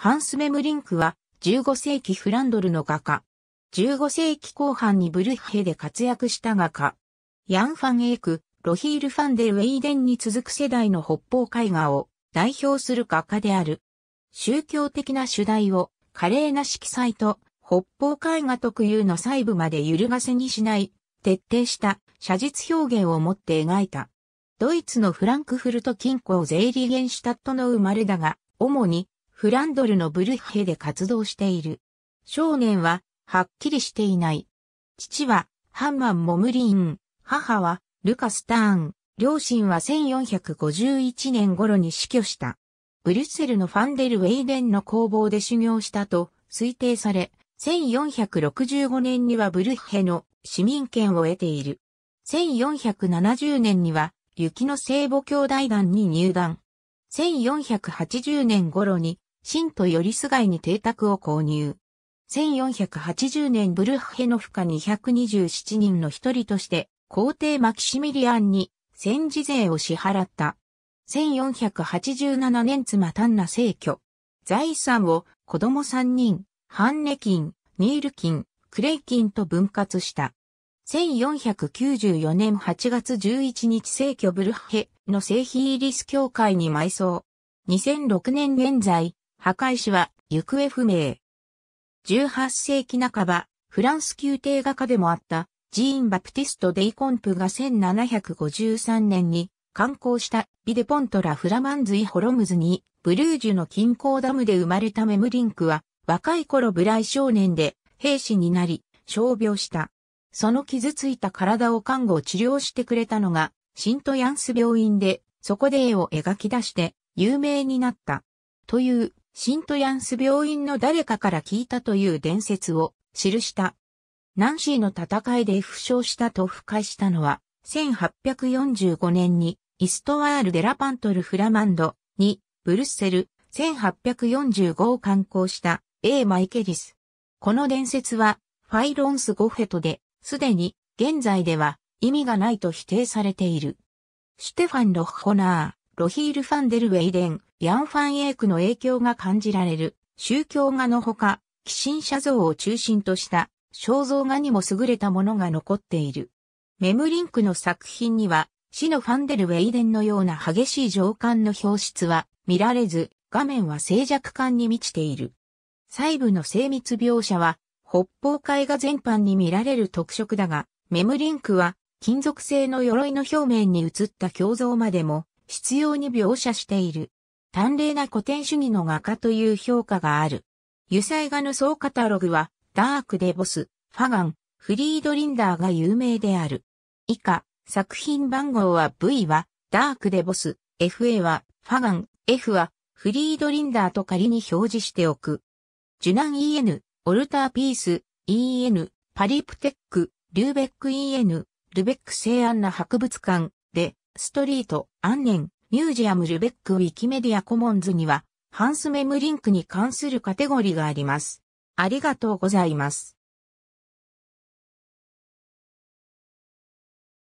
ハンス・メムリンクは15世紀フランドルの画家。15世紀後半にブルッヘで活躍した画家。ヤン・ファン・エイク、ロヒール・ファンデル・ウェイデンに続く世代の北方絵画を代表する画家である。宗教的な主題を華麗な色彩と北方絵画特有の細部まで揺るがせにしない徹底した写実表現をもって描いた。ドイツのフランクフルト近郊ゼイリゲンシュタットの生まれだが、主にフランドルのブルッヘで活動している。少年は、はっきりしていない。父は、ハンマン・モムリーン、母は、ルカ・スターン、両親は1451年頃に死去した。ブリュッセルのファンデル・ウェイデンの工房で修行したと推定され、1465年にはブルッヘの市民権を得ている。1470年には、雪の聖母兄弟団に入団。1480年頃に新都よりすがいに邸宅を購入。1480年ブルッヘの負荷227人の一人として皇帝マキシミリアンに戦時税を支払った。1487年妻単な逝去。財産を子供3人、ハンネキン、ニールキン、クレインと分割した。1494年8月11日聖居ブルッヘの製品イリス協会に埋葬。2006年現在、墓石は行方不明。18世紀半ば、フランス宮廷画家でもあったジーン・バプティスト・デイ・コンプが1753年に観光したビデポントラ・フラマンズイ・ホロムズにブルージュの近郊ダムで生まれたメムリンクは若い頃ブライ少年で兵士になり傷病した。その傷ついた体を看護治療してくれたのがシントヤンス病院でそこで絵を描き出して有名になったというシントヤンス病院の誰かから聞いたという伝説を記した。ナンシーの戦いで負傷したと腐敗したのは、1845年にイストワール・デラパントル・フラマンドにブルッセル1845を観光した A マイケリス。この伝説はファイロンス・ゴフェトで、すでに現在では意味がないと否定されている。シュテファン・ロッホナロヒール・ファンデル・ウェイデン、ヤン・ファン・エイクの影響が感じられる、宗教画のほか、寄進者像を中心とした肖像画にも優れたものが残っている。メムリンクの作品には、死のファンデル・ウェイデンのような激しい情感の表出は見られず、画面は静寂感に満ちている。細部の精密描写は、北方絵画全般に見られる特色だが、メムリンクは金属製の鎧の表面に映った胸像までも必要に描写している。単麗な古典主義の画家という評価がある。油彩画の総カタログは、ダークでボス、ファガン、フリードリンダーが有名である。以下、作品番号は V は、ダークでボス、FA は、ファガン、F は、フリードリンダーと仮に表示しておく。ジュナン EN、オルターピース、EN、パリプテック、リューベック EN、ルベック西安な博物館で、ストリート、アンネン、ミュージアムルベックウィキメディアコモンズには、ハンスメムリンクに関するカテゴリがあります。ありがとうございます。